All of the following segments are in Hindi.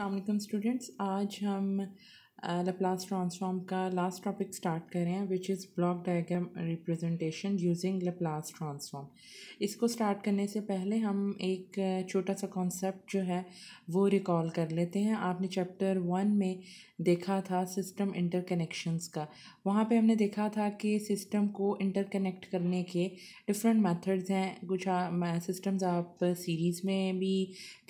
अल्लाम स्टूडेंट्स आज हम लप्लास ट्रांसफॉर्म का लास्ट टॉपिक स्टार्ट कर रहे हैं which is block diagram representation using Laplace transform इसको स्टार्ट करने से पहले हम एक uh, छोटा सा कॉन्सेप्ट जो है वो रिकॉल कर लेते हैं आपने चैप्टर वन में देखा था सिस्टम इंटरकनेक्शंस का वहाँ पे हमने देखा था कि सिस्टम को इंटरकनेक्ट करने के डिफरेंट मेथड्स हैं कुछ सिस्टम्स uh, आप सीरीज़ में भी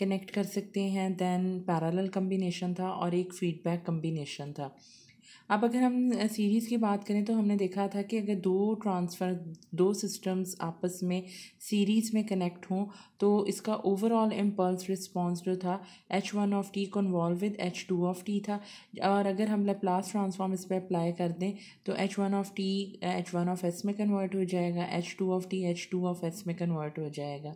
कनेक्ट कर सकते हैं दैन पैरेलल कम्बिनेशन था और एक फीडबैक कम्बिनेशन ऑप्शन था अब अगर हम सीरीज़ की बात करें तो हमने देखा था कि अगर दो ट्रांसफ़र दो सिस्टम्स आपस में सीरीज़ में कनेक्ट हों तो इसका ओवरऑल इम्पल्स रिस्पांस जो था H one of T convolve with H two of T था और अगर हम लप्लास ट्रांसफॉर्म इस पर अप्लाई कर दें तो H one of T H one of S में कन्वर्ट हो जाएगा H two of T H two of S में कन्वर्ट हो जाएगा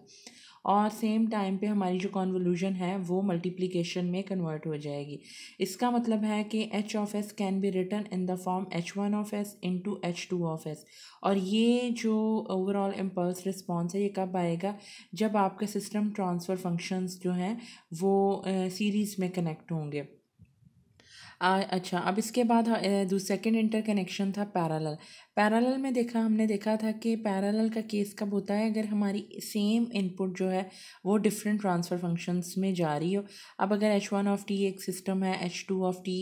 और सेम टाइम पे हमारी जो कॉन्वोल्यूशन है वो मल्टीप्लिकेशन में कन्वर्ट हो जाएगी इसका मतलब है कि H of S can be return in the form H one of S into H two of S और ये जो ओवरऑल इम्पल्स रिस्पॉन्स है ये कब आएगा जब आपके सिस्टम ट्रांसफ़र फंक्शंस जो हैं वो सीरीज़ में कनेक्ट होंगे आ, अच्छा अब इसके बाद सेकेंड इंटर कनेक्शन था पैरेलल पैरेलल में देखा हमने देखा था कि पैरेलल का केस कब होता है अगर हमारी सेम इनपुट जो है वो डिफरेंट ट्रांसफ़र फंक्शंस में जा रही हो अब अगर एच वन ऑफ टी एक सिस्टम है H two of T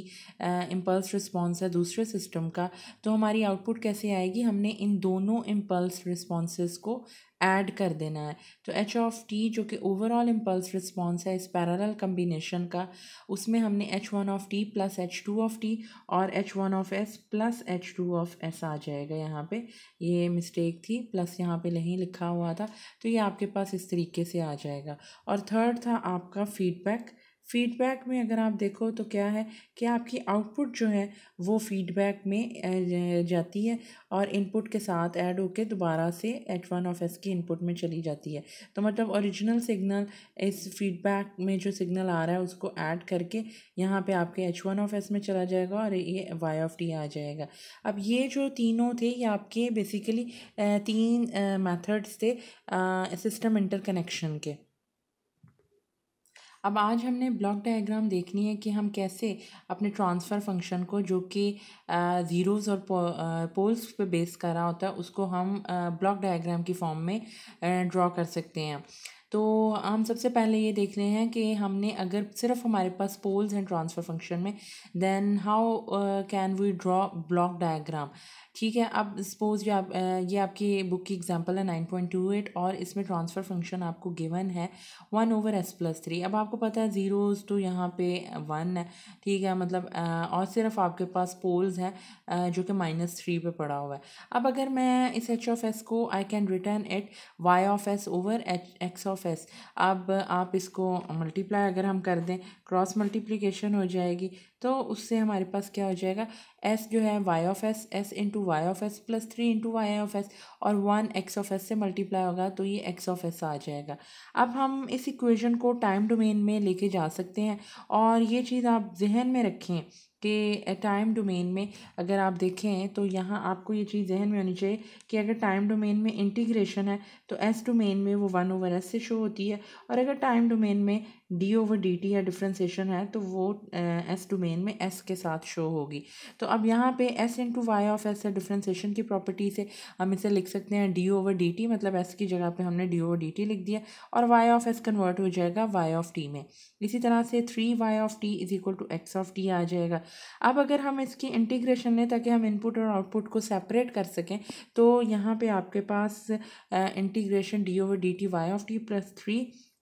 impulse response है दूसरे सिस्टम का तो हमारी आउटपुट कैसे आएगी हमने इन दोनों इम्पल्स रिस्पॉन्स को ऐड कर देना है तो एच ऑफ टी जो कि ओवरऑल इम्पल्स रिस्पॉन्स है इस पैरल कम्बिनेशन का उसमें हमने H one of T plus H two of T और H one of S plus H two of S आ जाएगा यहाँ पे ये मिस्टेक थी प्लस यहाँ पे नहीं लिखा हुआ था तो ये आपके पास इस तरीके से आ जाएगा और थर्ड था आपका फीडबैक फीडबैक में अगर आप देखो तो क्या है कि आपकी आउटपुट जो है वो फीडबैक में जाती है और इनपुट के साथ ऐड होकर दोबारा से एच वन ऑफ एस की इनपुट में चली जाती है तो मतलब ओरिजिनल सिग्नल इस फीडबैक में जो सिग्नल आ रहा है उसको ऐड करके यहाँ पे आपके एच वन ऑफ एस में चला जाएगा और ये वाई ऑफ टी आ जाएगा अब ये जो तीनों थे ये आपके बेसिकली तीन मैथड्स थे सिस्टम कनेक्शन के अब आज हमने ब्लॉक डायग्राम देखनी है कि हम कैसे अपने ट्रांसफ़र फंक्शन को जो कि ज़ीरोज़ और पो, पोल्स पे बेस करा होता है उसको हम ब्लॉक डायग्राम की फॉर्म में ड्रॉ कर सकते हैं तो हम सबसे पहले ये देख रहे हैं कि हमने अगर सिर्फ हमारे पास पोल्स हैं ट्रांसफ़र फंक्शन में then how can we draw block diagram ठीक है अब सपोज़ ये आप ये आपकी बुक की एग्जांपल है नाइन पॉइंट टू एट और इसमें ट्रांसफ़र फंक्शन आपको गिवन है one over S plus three अब आपको पता है ज़ीरोज़ तो यहाँ पे वन है ठीक है मतलब और सिर्फ आपके पास पोल्स हैं जो कि माइनस थ्री पर पड़ा हुआ है अब अगर मैं इस एच ऑफ एस को I can return at Y of S over H X of S अब आप इसको मल्टीप्लाई अगर हम कर दें क्रॉस मल्टीप्लीकेशन हो जाएगी तो उससे हमारे पास क्या हो जाएगा एस जो है Y of S S into into Y of S plus three into Y of S और वन एक्स ऑफ एस से मल्टीप्लाई होगा तो ये एक्स ऑफ एस आ जाएगा अब हम इस इक्वेशन को टाइम डोमेन में लेके जा सकते हैं और ये चीज़ आप जहन में रखें कि टाइम डोमेन में अगर आप देखें तो यहाँ आपको ये चीज़ जहन में होनी चाहिए कि अगर टाइम डोमेन में इंटीग्रेशन है तो एस डोमेन में वो वन ओवर एस से शो होती है और अगर टाइम डोमेन में डी ओवर डी टी या डिफ्रेंसीशन है तो वो एस डोमेन में एस के साथ शो होगी तो अब यहाँ पे S into Y of S है डिफ्रेंसीशन की प्रॉपर्टी से हम इसे लिख सकते हैं डी ओवर डी टी मतलब एस की जगह पे हमने डी ओवर डी टी लिख दिया और वाई ऑफ एस कन्वर्ट हो जाएगा वाई ऑफ टी में इसी तरह से three Y of T is equal to X of T आ जाएगा अब अगर हम इसकी इंटीग्रेशन लें ताकि हम इनपुट और आउटपुट को सेपरेट कर सकें तो यहाँ पे आपके पास integration D over D T Y of T plus three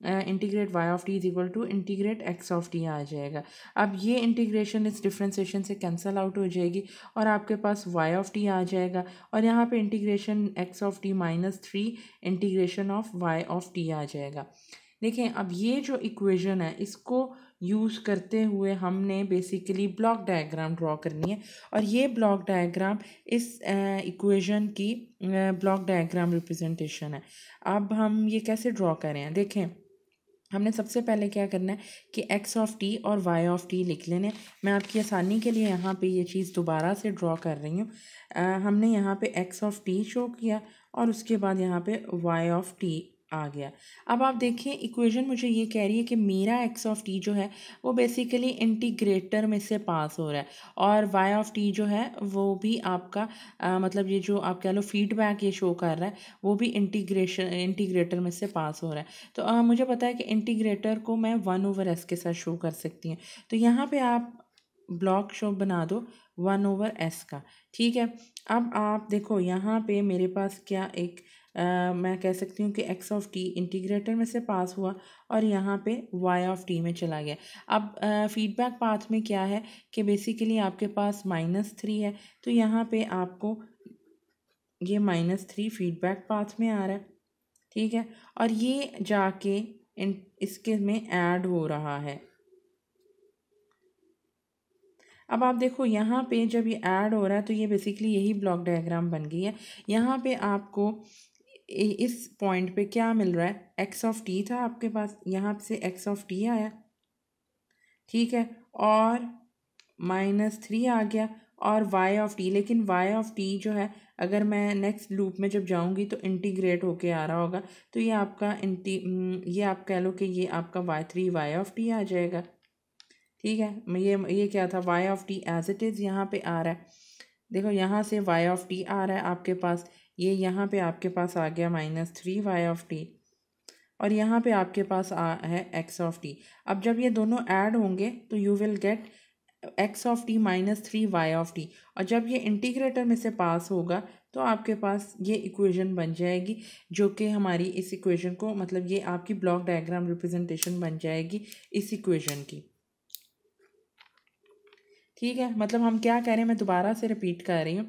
integrate Y of T is equal to integrate X of T आ जाएगा अब ये इंटीग्रेशन इस डिफ्रेंसीशन से कैंसिल आउट हो जाएगी और आपके पास वाई ऑफ टी आ जाएगा और यहाँ पे integration X of T minus three integration of Y of T आ जाएगा देखें अब ये जो इक्वेशन है इसको यूज़ करते हुए हमने बेसिकली ब्लॉक डायग्राम ड्रॉ करनी है और ये ब्लॉक डायग्राम इस इक्वेशन की ब्लॉक डायग्राम रिप्रेजेंटेशन है अब हम ये कैसे ड्रॉ करें देखें हमने सबसे पहले क्या करना है कि x ऑफ t और y ऑफ t लिख लेने मैं आपकी आसानी के लिए यहाँ पे ये चीज़ दोबारा से ड्रॉ कर रही हूँ हमने यहाँ पे x ऑफ t शो किया और उसके बाद यहाँ पे y ऑफ t आ गया अब आप देखें इक्वेशन मुझे ये कह रही है कि मेरा एक्स ऑफ टी जो है वो बेसिकली इंटीग्रेटर में से पास हो रहा है और वाई ऑफ टी जो है वो भी आपका आ, मतलब ये जो आप कह लो फीडबैक ये शो कर रहा है वो भी इंटीग्रेशन इंटीग्रेटर में से पास हो रहा है तो आ, मुझे पता है कि इंटीग्रेटर को मैं वन ओवर एस के साथ शो कर सकती हूँ तो यहाँ पर आप ब्लॉक शो बना दो वन ओवर एस का ठीक है अब आप देखो यहाँ पे मेरे पास क्या एक आ, मैं कह सकती हूँ कि एक्स ऑफ टी इंटीग्रेटर में से पास हुआ और यहाँ पे वाई ऑफ टी में चला गया अब फीडबैक पाथ में क्या है कि बेसिकली आपके पास माइनस थ्री है तो यहाँ पे आपको ये माइनस थ्री फीडबैक पाथ में आ रहा है ठीक है और ये जाके इन इसके में ऐड हो रहा है अब आप देखो यहाँ पे जब ये ऐड हो रहा है तो ये बेसिकली यही ब्लॉक डायग्राम बन गई है यहाँ पे आपको इस पॉइंट पे क्या मिल रहा है एक्स ऑफ टी था आपके पास यहाँ से एक्स ऑफ टी आया ठीक है और माइनस थ्री आ गया और वाई ऑफ टी लेकिन वाई ऑफ टी जो है अगर मैं नेक्स्ट लूप में जब जाऊंगी तो इंटीग्रेट होके आ रहा होगा तो ये आपका इंटी हम्म, ये आप कह लो कि ये आपका Y three Y of T आ जाएगा ठीक है ये ये क्या था Y of T as it is यहाँ पे आ रहा है देखो यहाँ से वाई ऑफ टी आ रहा है आपके पास ये यहाँ पे आपके पास आ गया minus three Y of T और यहाँ पे आपके पास आ है एक्स ऑफ टी अब जब ये दोनों ऐड होंगे तो you will get X of T minus three Y of T और जब ये इंटीग्रेटर में से पास होगा तो आपके पास ये इक्वेशन बन जाएगी जो कि हमारी इस इक्वेशन को मतलब ये आपकी ब्लॉक डायग्राम रिप्रेजेंटेशन बन जाएगी इस इक्वेशन की ठीक है मतलब हम क्या करें मैं दोबारा से रिपीट कर रही हूँ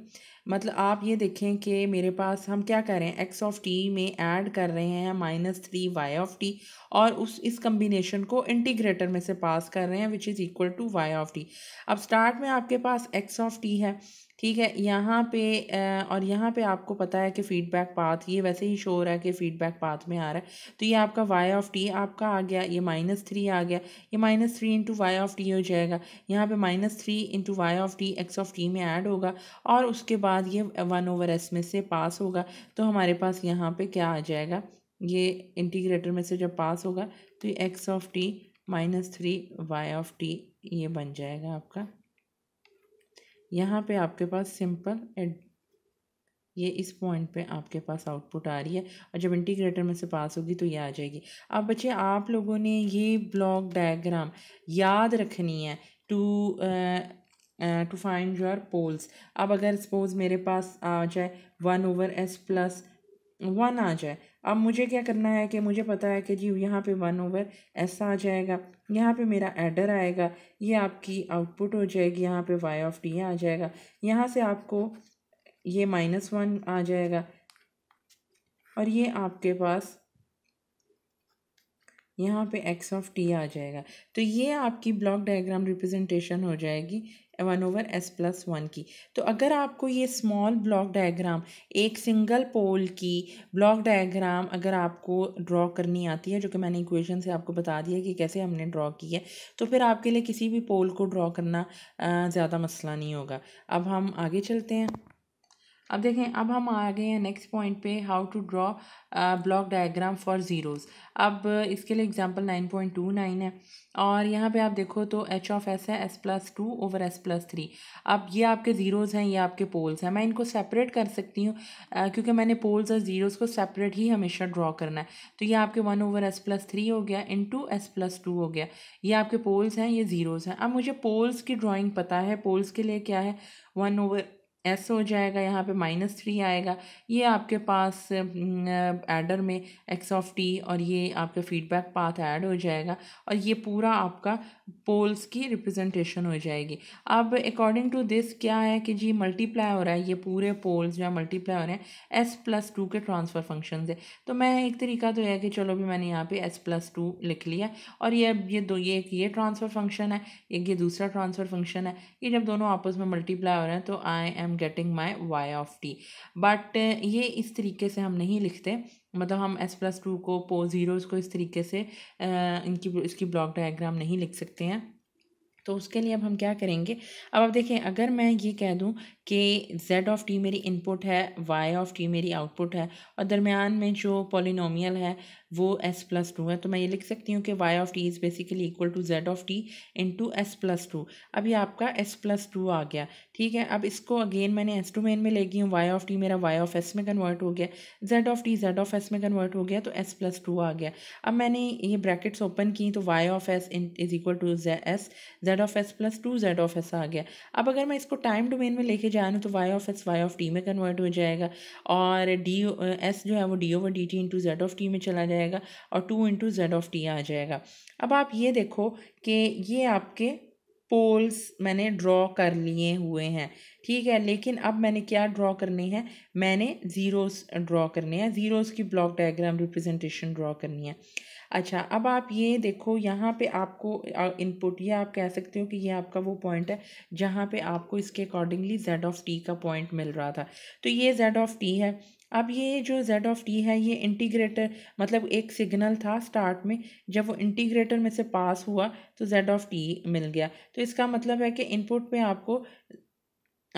मतलब आप ये देखें कि मेरे पास हम क्या कर रहे हैं एक्स ऑफ टी में ऐड कर रहे हैं minus three Y of T और उस इस कम्बिनेशन को इंटीग्रेटर में से पास कर रहे हैं which is equal to Y of T अब स्टार्ट में आपके पास एक्स ऑफ टी है ठीक है यहाँ पे और यहाँ पे आपको पता है कि फ़ीडबैक पाथ ये वैसे ही शोर है कि फ़ीडबैक पाथ में आ रहा है तो ये आपका वाई ऑफ टी आपका आ गया ये माइनस थ्री आ गया ये minus three into Y of T हो जाएगा यहाँ पे minus three into Y of T X of T में ऐड होगा और उसके बाद ये वन ओवर एस में से पास होगा तो हमारे पास यहाँ पर क्या आ जाएगा ये इंटीग्रेटर में से जब पास होगा तो ये X of T minus three Y of T ये बन जाएगा आपका यहाँ पे आपके पास सिंपल एड ये इस पॉइंट पे आपके पास आउटपुट आ रही है और जब इंटीग्रेटर में से पास होगी तो ये आ जाएगी अब बच्चे आप लोगों ने ये ब्लॉक डायग्राम याद रखनी है to to find your poles अब अगर सपोज मेरे पास आ जाए one over S plus one आ जाए अब मुझे क्या करना है कि मुझे पता है कि जी यहाँ पे वन ओवर ऐसा आ जाएगा यहाँ पे मेरा एडर आएगा ये आपकी आउटपुट हो जाएगी यहाँ पे वाई ऑफ टी आ जाएगा यहाँ से आपको ये माइनस वन आ जाएगा और ये आपके पास यहाँ पे एक्स ऑफ टी आ जाएगा तो ये आपकी ब्लॉक डायग्राम रिप्रेजेंटेशन हो जाएगी one over S plus one की तो अगर आपको ये स्मॉल ब्लॉक डायग्राम एक सिंगल पोल की ब्लॉक डायग्राम अगर आपको ड्रॉ करनी आती है जो कि मैंने इक्वेशन से आपको बता दिया कि कैसे हमने ड्रॉ की है तो फिर आपके लिए किसी भी पोल को ड्रॉ करना ज़्यादा मसला नहीं होगा अब हम आगे चलते हैं अब देखें अब हम आ गए हैं नेक्स्ट पॉइंट पे how to draw block diagram for zeros अब इसके लिए example nine point two nine है और यहाँ पे आप देखो तो एच ऑफ एस है S plus two over S plus three अब ये आपके ज़ीरोज़ हैं ये आपके पोल्स हैं मैं इनको सेपरेट कर सकती हूँ क्योंकि मैंने पोल्स और ज़ीरोज़ को सेपरेट ही हमेशा ड्रॉ करना है तो ये आपके one over S plus three हो गया into S plus two हो गया ये आपके पोल्स हैं ये ज़ीरोज़ हैं अब मुझे पोल्स की ड्राॅइंग पता है पोल्स के लिए क्या है वन ओवर एस हो जाएगा यहाँ पे माइनस थ्री आएगा ये आपके पास एडर में एक्स ऑफ टी और ये आपका फीडबैक पाथ ऐड हो जाएगा और ये पूरा आपका पोल्स की रिप्रेजेंटेशन हो जाएगी अब अकॉर्डिंग टू दिस क्या है कि जी मल्टीप्लाई हो रहा है ये पूरे पोल्स जो है मल्टीप्लाई हो रहे हैं एस प्लस टू के ट्रांसफ़र फंक्शन से तो मैं एक तरीका तो यह कि चलो भी मैंने यहाँ पर एस प्लस टू लिख लिया और ये ये दो ये एक ये ट्रांसफ़र फंक्शन है एक ये दूसरा ट्रांसफ़र फंक्शन है ये जब दोनों आपस में मल्टीप्लाई हो रहे हैं तो I am am getting my Y of T but ये इस तरीके से हम नहीं लिखते मतलब हम एस प्लस टू को पो ज़ीरोज़ को इस तरीके से uh, इनकी इसकी ब्लॉक डायग्राम नहीं लिख सकते हैं तो उसके लिए अब हम क्या करेंगे अब अब देखें अगर मैं ये कह दूं कि z ऑफ टी मेरी इनपुट है y ऑफ टी मेरी आउटपुट है और दरमियान में जो पोलिनोमियल है वो s प्लस टू है तो मैं ये लिख सकती हूँ कि y of T is basically equal to z of T to S plus two अब ये आपका s प्लस टू आ गया ठीक है अब इसको अगेन मैंने एस डोमेन में ले गई हूँ y ऑफ टी मेरा y ऑफ s में कन्वर्ट हो गया z of T z of s में कन्वर्ट हो गया तो s प्लस टू आ गया अब मैंने ये ब्रैकेट्स ओपन की तो y of s is equal to S Z of S plus two Z of S आ गया अब अगर मैं इसको टाइम डोमेन में लेके जान तो Y of X Y of T में कन्वर्ट हो जाएगा और डी एस जो है वो D over D T into Z of T में चला जाएगा और two into Z of T आ जाएगा अब आप ये देखो कि ये आपके पोल्स मैंने ड्रॉ कर लिए हुए हैं ठीक है लेकिन अब मैंने क्या ड्रॉ करने हैं मैंने ज़ीरोस ड्रॉ करने हैं ज़ीरोस की ब्लॉक डायग्राम रिप्रेजेंटेशन ड्रॉ करनी है अच्छा अब आप ये देखो यहाँ पे आपको इनपुट ये आप कह सकते हो कि ये आपका वो पॉइंट है जहाँ पे आपको इसके अकॉर्डिंगली जेड ऑफ टी का पॉइंट मिल रहा था तो ये जेड ऑफ टी है अब ये जो जेड ऑफ टी है ये इंटीग्रेटर मतलब एक सिग्नल था स्टार्ट में जब वो इंटीग्रेटर में से पास हुआ तो जेड ऑफ टी मिल गया तो इसका मतलब है कि इनपुट पे आपको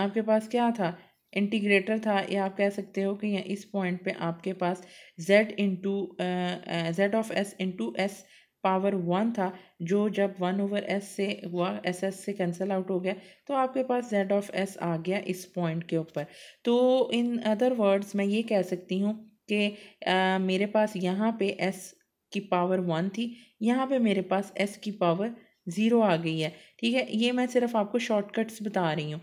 आपके पास क्या था इंटीग्रेटर था या आप कह सकते हो कि इस पॉइंट पे आपके पास z into Z of S into S power one था जो जब वन ओवर एस से हुआ एस एस से कैंसिल आउट हो गया तो आपके पास जेड ऑफ एस आ गया इस पॉइंट के ऊपर तो इन अदर वर्ड्स मैं ये कह सकती हूँ कि मेरे पास यहाँ पे एस की पावर वन थी यहाँ पे मेरे पास एस की पावर ज़ीरो आ गई है ठीक है ये मैं सिर्फ आपको शॉर्टकट्स बता रही हूँ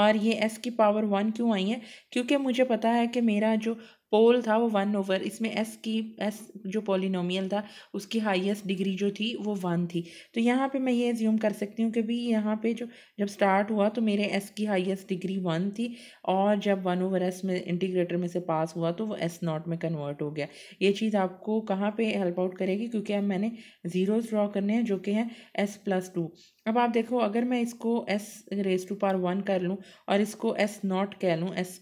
और ये एस की पावर वन क्यों आई है क्योंकि मुझे पता है कि मेरा जो पोल था वो वन ओवर इसमें एस की एस जो पोलिनोमियल था उसकी हाईएस्ट डिग्री जो थी वो वन थी तो यहाँ पे मैं ये ज्यूम कर सकती हूँ कि भी यहाँ पे जो जब स्टार्ट हुआ तो मेरे एस की हाईएस्ट डिग्री वन थी और जब वन ओवर एस में इंटीग्रेटर में से पास हुआ तो वो एस नॉट में कन्वर्ट हो गया ये चीज़ आपको कहाँ पर हेल्प आउट करेगी क्योंकि अब मैंने ज़ीरोज़ ड्रॉ करने हैं जो कि हैं एस प्लस टू अब आप देखो अगर मैं इसको S raise to power one कर लूँ और इसको एस नॉट कह लूँ S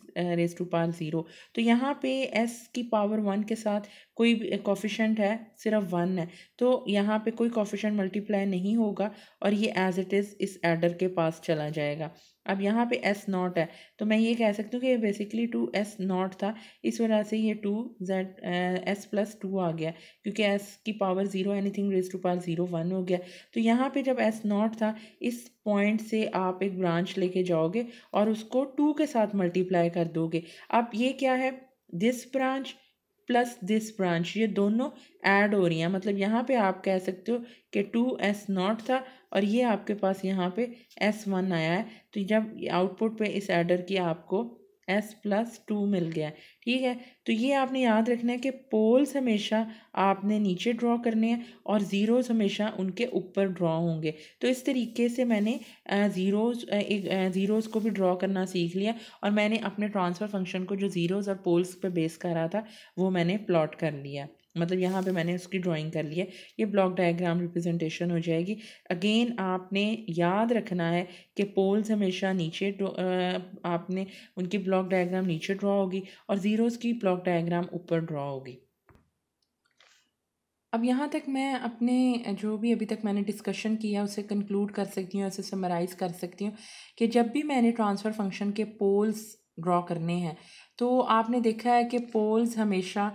raise to power zero तो यहाँ पे एस की पावर वन के साथ कोई कॉफिशेंट uh, है सिर्फ वन है तो यहाँ पे कोई कॉफिशेंट मल्टीप्लाई नहीं होगा और ये एज इट इज़ इस एडर के पास चला जाएगा अब यहाँ पे एस नॉट है तो मैं ये कह सकती हूँ कि बेसिकली टू एस नॉट था इस वजह से ये two Z S plus two आ गया क्योंकि एस की power zero anything raise to power zero one हो गया तो यहाँ पे जब एस नॉट था इस पॉइंट से आप एक ब्रांच लेके जाओगे और उसको टू के साथ मल्टीप्लाई कर दोगे अब ये क्या है this branch plus this branch ये दोनों ऐड हो रही हैं मतलब यहाँ पे आप कह सकते हो कि टू एस नॉट था और ये आपके पास यहाँ पे एस वन आया है तो जब आउटपुट पे इस एडर की आपको एस प्लस टू मिल गया ठीक है तो ये आपने याद रखना है कि पोल्स हमेशा आपने नीचे ड्रॉ करने हैं और ज़ीरोज़ हमेशा उनके ऊपर ड्रॉ होंगे तो इस तरीके से मैंने ज़ीरोज़ एक ज़ीरोज़ को भी ड्रॉ करना सीख लिया और मैंने अपने ट्रांसफ़र फंक्शन को जो ज़ीरोज़ और पोल्स पर बेस करा था वो मैंने प्लॉट कर लिया मतलब यहाँ पे मैंने उसकी ड्राइंग कर ली है ये ब्लॉक डायग्राम रिप्रेजेंटेशन हो जाएगी अगेन आपने याद रखना है कि पोल्स हमेशा नीचे आपने उनकी ब्लॉक डायग्राम नीचे ड्रा होगी और ज़ीरोज़ की ब्लॉक डायग्राम ऊपर ड्रा होगी अब यहाँ तक मैं अपने जो भी अभी तक मैंने डिस्कशन किया उसे कंक्लूड कर सकती हूँ उसे समराइज़ कर सकती हूँ कि जब भी मैंने ट्रांसफ़र फंक्शन के पोल्स ड्रॉ करने हैं तो आपने देखा है कि पोल्स हमेशा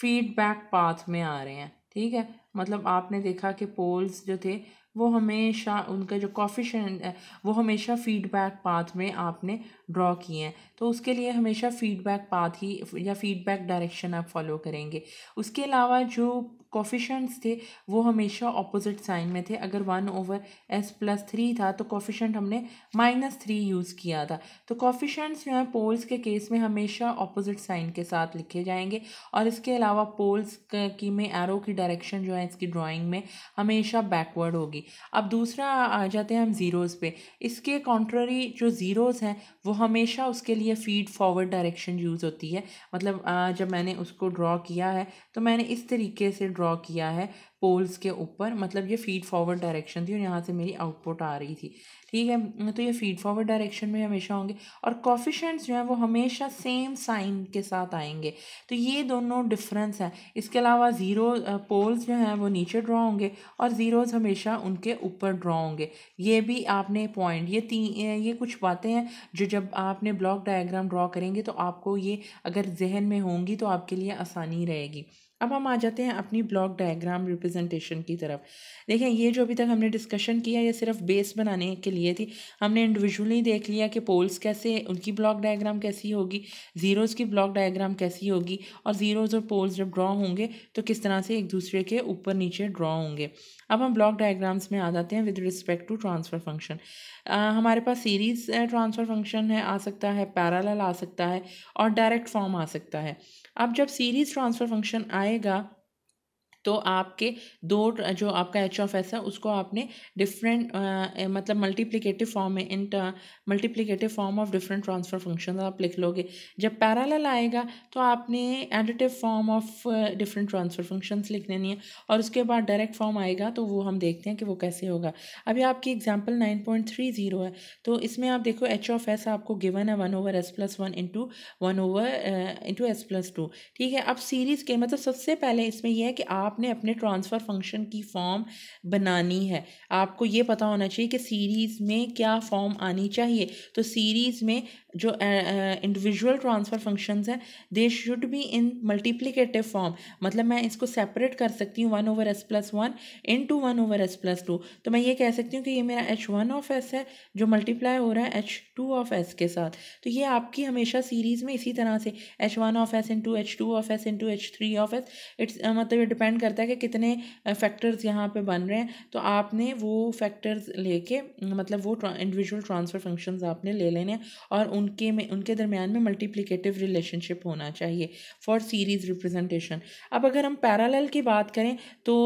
फीडबैक पाथ में आ रहे हैं ठीक है मतलब आपने देखा कि पोल्स जो थे वो हमेशा उनका जो कॉफिशन वो हमेशा फीडबैक पाथ में आपने ड्रॉ किए हैं तो उसके लिए हमेशा फीडबैक पाथ ही या फीडबैक डायरेक्शन आप फॉलो करेंगे उसके अलावा जो कोफिशंट्स थे वो हमेशा ऑपोजिट साइन में थे अगर one over S plus three था तो कोफिशंट हमने माइनस थ्री यूज़ किया था तो कोफिशंट्स जो हैं पोल्स के केस में हमेशा ऑपोजिट साइन के साथ लिखे जाएंगे और इसके अलावा पोल्स की में एरो की डायरेक्शन जो है इसकी ड्राइंग में हमेशा बैकवर्ड होगी अब दूसरा आ जाते हैं हम ज़ीरोज़ पे इसके कॉन्ट्ररी जो ज़ीरोज़ हैं वो हमेशा उसके लिए फीड फॉरवर्ड डायरेक्शन यूज़ होती है मतलब जब मैंने उसको ड्रॉ किया है तो मैंने इस तरीके से ड्रॉ किया है पोल्स के ऊपर मतलब ये फीड फॉरवर्ड डायरेक्शन थी और यहाँ से मेरी आउटपुट आ रही थी ठीक है तो ये फीड फॉरवर्ड डायरेक्शन में हमेशा होंगे और कॉफिशेंट्स जो हैं वो हमेशा सेम साइन के साथ आएंगे तो ये दोनों डिफरेंस हैं इसके अलावा ज़ीरो पोल्स जो हैं वो नीचे ड्रॉ होंगे और ज़ीरोज़ हमेशा उनके ऊपर ड्रॉ होंगे ये भी आपने पॉइंट ये तीन ये कुछ बातें हैं जो जब आपने ब्लॉक डाइग्राम ड्रॉ करेंगे तो आपको ये अगर जहन में होंगी तो आपके लिए आसानी रहेगी अब हम आ जाते हैं अपनी ब्लॉक डायग्राम रिप्रेजेंटेशन की तरफ देखें ये जो अभी तक हमने डिस्कशन किया ये सिर्फ बेस बनाने के लिए थी हमने इंडिविजुअली देख लिया कि पोल्स कैसे उनकी ब्लॉक डायग्राम कैसी होगी ज़ीरोज़ की ब्लॉक डायग्राम कैसी होगी और ज़ीरोज़ और पोल्स जब ड्रॉ होंगे तो किस तरह से एक दूसरे के ऊपर नीचे ड्रॉ होंगे अब हम ब्लॉक डायग्राम्स में आ जाते हैं with respect to transfer function हमारे पास सीरीज़ ट्रांसफ़र फंक्शन है आ सकता है पैरल आ सकता है और डायरेक्ट फॉर्म आ सकता है अब जब सीरीज ट्रांसफ़र फंक्शन आएगा तो आपके दो जो आपका एच ऑफ एस है उसको आपने डिफरेंट मतलब मल्टीप्लिकेटिव फॉर्म में in multiplicative form of different transfer function आप लिख लोगे जब पैरेलल आएगा तो आपने additive form of different transfer functions लिख लेनी है और उसके बाद डायरेक्ट फॉर्म आएगा तो वो हम देखते हैं कि वो कैसे होगा अभी आपकी example nine point three zero है तो इसमें आप देखो एच ऑफ एस आपको गिवन है one over S plus one into one over into S plus two ठीक है अब सीरीज़ के मतलब सबसे पहले इसमें यह है कि आप आपने अपने ट्रांसफ़र फंक्शन की फॉर्म बनानी है आपको ये पता होना चाहिए कि सीरीज़ में क्या फॉर्म आनी चाहिए तो सीरीज़ में जो इंडिविजुअल ट्रांसफ़र फंक्शंस है they should be in multiplicative form मतलब मैं इसको सेपरेट कर सकती हूँ one over S plus one into one over S plus two तो मैं ये कह सकती हूँ कि ये मेरा एच वन ऑफ एस है जो मल्टीप्लाई हो रहा है एच टू ऑफ एस के साथ तो ये आपकी हमेशा सीरीज़ में इसी तरह से H one of S into H two of S into H three of S it's मतलब ये डिपेंड करता है कि कितने फैक्टर्स यहाँ पर बन रहे हैं तो आपने वो फैक्टर्स लेके मतलब वो इंडिविजुअल ट्रांसफ़र फंक्शन आपने ले लेने और उनके में उनके दरमियान में मल्टीप्लिकेटिव रिलेशनशिप होना चाहिए फॉर सीरीज रिप्रेजेंटेशन अब अगर हम पैरेलल की बात करें तो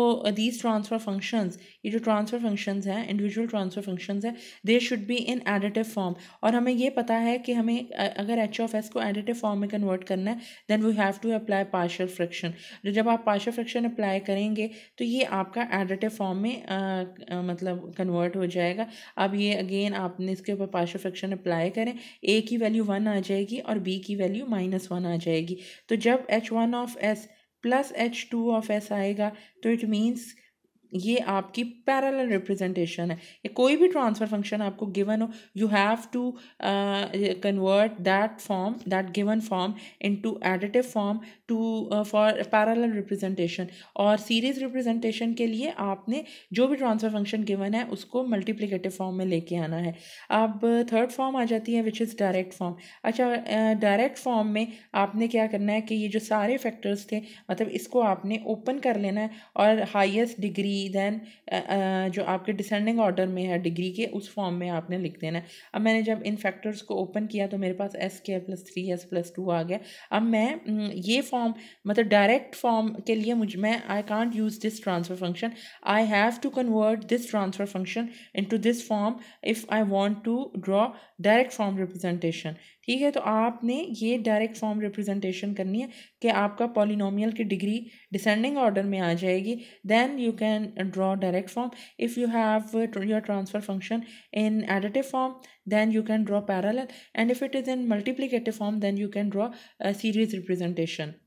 दीज ट्रांसफ़र फंक्शंस ये जो ट्रांसफ़र फंक्शंस हैं इंडिविजुअल ट्रांसफ़र फंक्शंस हैं they should be in additive form और हमें ये पता है कि हमें अगर एच ऑफ एस को एडिटिव फॉर्म में कन्वर्ट करना है then we have to apply partial fraction जब आप पार्शल फ्रिक्शन अप्लाई करेंगे तो ये आपका एडिटिव फॉर्म में आ, आ, मतलब कन्वर्ट हो जाएगा अब ये अगेन आपने इसके ऊपर पार्शल फ्रिक्शन अप्लाई करें एक की वैल्यू वन आ जाएगी और बी की वैल्यू माइनस वन आ जाएगी तो जब H one of S plus H two of S आएगा तो इट मीन्स ये आपकी पैरल रिप्रेजेंटेशन है ये कोई भी ट्रांसफ़र फंक्शन आपको गिवन हो you have to convert that form that given form into additive form to for parallel representation और सीरीज रिप्रेजेंटेशन के लिए आपने जो भी ट्रांसफ़र फंक्शन गिवन है उसको मल्टीप्लीकेटिव फॉर्म में लेके आना है अब थर्ड फॉर्म आ जाती है विच इज़ डायरेक्ट फॉर्म अच्छा डायरेक्ट uh, फॉर्म में आपने क्या करना है कि ये जो सारे फैक्टर्स थे मतलब इसको आपने ओपन कर लेना है और हाइएस्ट डिग्री की दैन जो आपके डिसेंडिंग ऑर्डर में है डिग्री के उस फॉर्म में आपने लिख देना है अब मैंने जब इन फैक्टर्स को ओपन किया तो मेरे पास एस के plus three s plus two आ गया अब मैं ये फॉर्म मतलब डायरेक्ट फॉर्म के लिए मुझ मैं I can't use this transfer function I have to convert this transfer function to this form if I want to draw direct form representation ठीक है तो आपने ये डायरेक्ट फॉर्म रिप्रेजेंटेशन करनी है कि आपका पॉलिनोमियल की डिग्री डिसेंडिंग ऑर्डर में आ जाएगी then you can draw direct form if you have your transfer function in additive form then you can draw parallel and if it is in multiplicative form then you can draw series representation